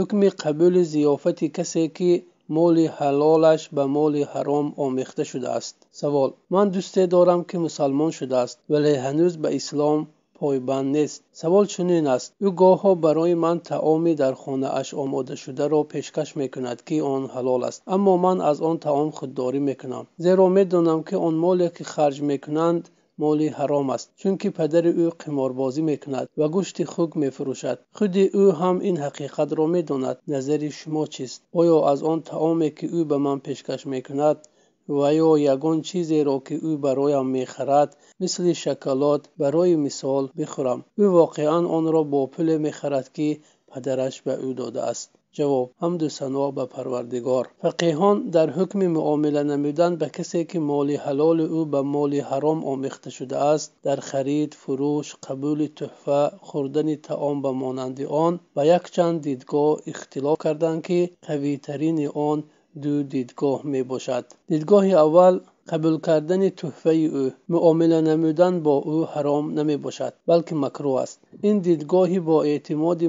حکم قبول زیافت کسی که مال حلالش به مال حرام آمیخته شده است سوال من دوست دارم که مسلمان شده است ولی هنوز به اسلام پایبند نیست سوال چنین است او ها برای من تعامی در خانه اش آماده شده را پیشکش میکند که آن حلال است اما من از آن تعام خودداری میکنم. زیرا می که آن مالی که خرج میکنند مالی حرام است چون که پدر او قماربازی میکند و گوشت خوک میفروشد خود او هم این حقیقت را میداند نظر شما چیست آیا از آن تعامی که او به من پیشکش میکند و یا یگان چیزی را که او برایم میخرد مثل شکلات برای مثال بخورم او واقعا آن را با پول میخرد که پدرش به او داده است جواب هم و سنا به پروردگار فقیهان در حکم معامله نمیدن به کسی که مال حلال او به مال حرام آمیخته شده است در خرید فروش قبول تحفه خوردن تعام به مانند آن و یک چند دیدگاه اختلاف کردند که ترین آن دو دیدگاه می باشد دیدگاه اول قبول کردن تحفه او معامله نمودن با او حرام نمی باشد بلکه مکروه است این دیدگاهی با اعتماد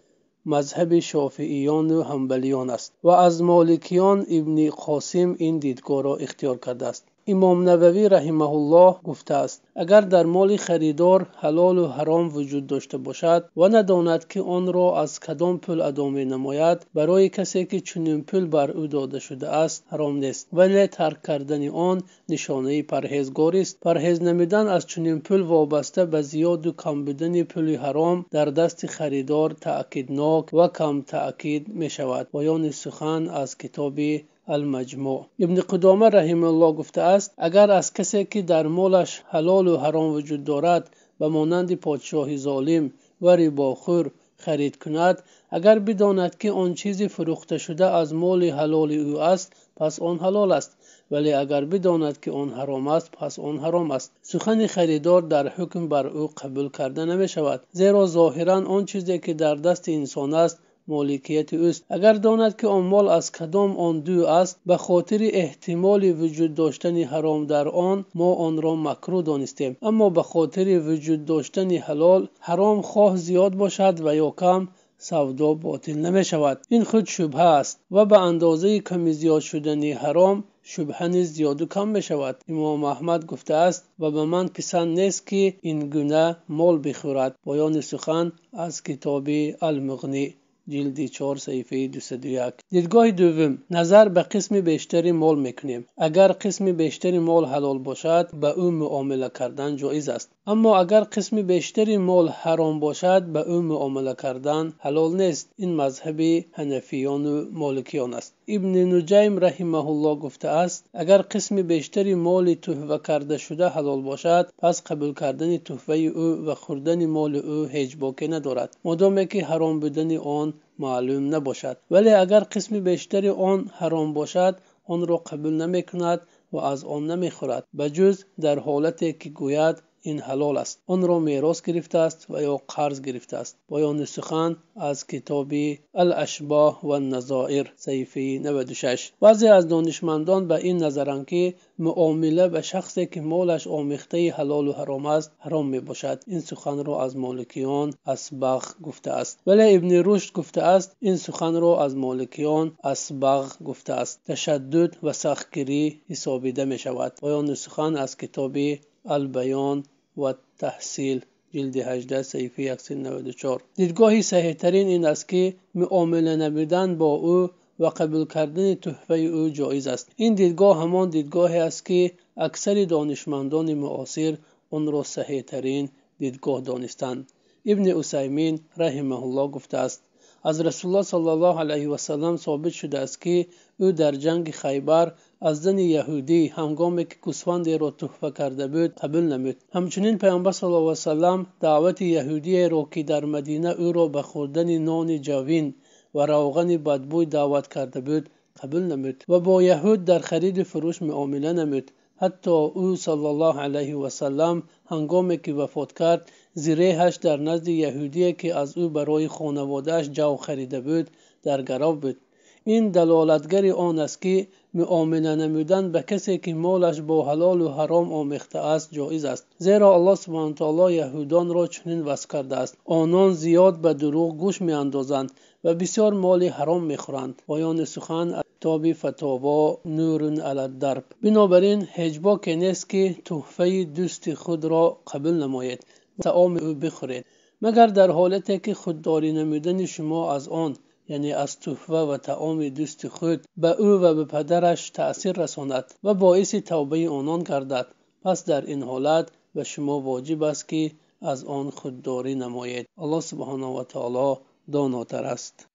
مذهب شافعیان و همبلیان است و از مالکیان ابن قاسم این دیدگاه را اختیار کرده است امام نووی رحمه الله گفته است اگر در مال خریدار حلال و حرام وجود داشته باشد و نداند که آن را از کدام پول ادا می نماید برای کسی که چنین پول بر او داده شده است حرام نیست ولی ترک کردن آن نشانه پرهیزگاری است پرهیز نمیدن از چنین پول وابسته به زیاد و کم بودن پول حرام در دست خریدار تأکیدناک و کم تأکید می شود پایان سخن از کتابی المجموع ابن قدامه رحمه الله گفته است اگر از کسی که در مالش حلال و حرام وجود دارد به مانند پادشاه ظالم و رباخور خرید کند اگر بداند که آن چیزی فروخته شده از مال حلال او است پس آن حلال است ولی اگر بداند که آن حرام است پس آن حرام است سخن خریدار در حکم بر او قبول کرده نمی شود زیرا ظاهرا آن چیزی که در دست انسان است مالکیت اوست اگر داند که آن مال از کدام آن دو است به خاطر احتمال وجود داشتن حرام در آن ما آن را مکرو دانستیم اما به خاطر وجود داشتن حلال حرام خواه زیاد باشد و یا کم سودا باطل نمی شود این خود شبهه است و به اندازه کمی زیاد شدن حرام شبهه نیز زیاد و کم می شود امام احمد گفته است و به من پسند نیست که این گونه مال بخورد بیان سخن از کتاب المغنی جلد 4 صفحه 201 دیدگاه دوم نظر به قسم بیشتری مال میکنیم اگر قسم بیشتری مال حلال باشد به او معامله کردن جایز است اما اگر قسم بیشتری مال حرام باشد به او معامله کردن حلال نیست این مذهبی حنفیان و مالکیان است ابن نجیم رحمه الله گفته است اگر قسم بیشتری مال تحفه کرده شده حلال باشد پس قبول کردن تحفه او و خوردن مال او هیچ باکی ندارد مادامی که حرام بودن آن معلوم نباشد ولی اگر قسم بیشتری آن حرام باشد آن را قبول نمیکند و از آن نمیخورد به جز در حالتی که گوید این حلال است آن را میراث گرفته است و یا قرض گرفته است بیان سخن از کتاب الاشباه و النظائر صفحه 96 بعضی از دانشمندان به این نظرند که معامله به شخصی که مالش آمیخته حلال و حرام است حرام می باشد این سخن را از مالکیان اسبغ گفته است ولی ابن رشد گفته است این سخن را از مالکیان اسبغ گفته است تشدد و سختگیری حسابیده می شود پایان سخن از کتابی البیان و تحصیل جلد 18 صفحه 194 دیدگاه صحیح ترین این است که معامله نمیدن با او و قبول کردن تحفه او جایز است این دیدگاه همان دیدگاهی است که اکثر دانشمندان معاصر آن را صحیح ترین دیدگاه دانستند ابن عثیمین رحمه الله گفته است از رسول الله صلی الله علیه و سلم ثابت شده است که او در جنگ خیبر аз зани яҳудӣ ҳангоме ки гусфандеро туҳфа карда буд қабул намуд ҳамчунин паянбар сал салам даъвати яҳудиеро ки дар мадина ӯро ба хӯрдани нони ҷавин ва равғани бадбӯй даъват карда буд қабул намуд ва бо яҳуд дар хариду фурӯш муомила намуд ҳатто ӯ ссалам ҳангоме ки вафот кард зиреҳаш дар назди яҳудие ки аз ӯ барои хонаводааш ҷав харида буд дар гарав буд این دلالتگر آن است که معامله نمودن به کسی که مالش با حلال و حرام آمیخته است جایز است زیرا الله سبحانه تعالی یهودان را چنین وصف کرده است آنان زیاد به دروغ گوش میاندازند و بسیار مال حرام میخورند پایان سخن تاب فتاوا نور علی درب بنابراین که نیست که تحفه دوست خود را قبول نمایید تعام او بخورید مگر در حالتی که خودداری نمودن شما از آن یعنی از تحفه و تعام دوست خود به او و به پدرش تأثیر رساند و باعث توبه آنان گردد پس در این حالت و شما واجب است که از آن خودداری نمایید الله سبحانه و تعالی داناتر است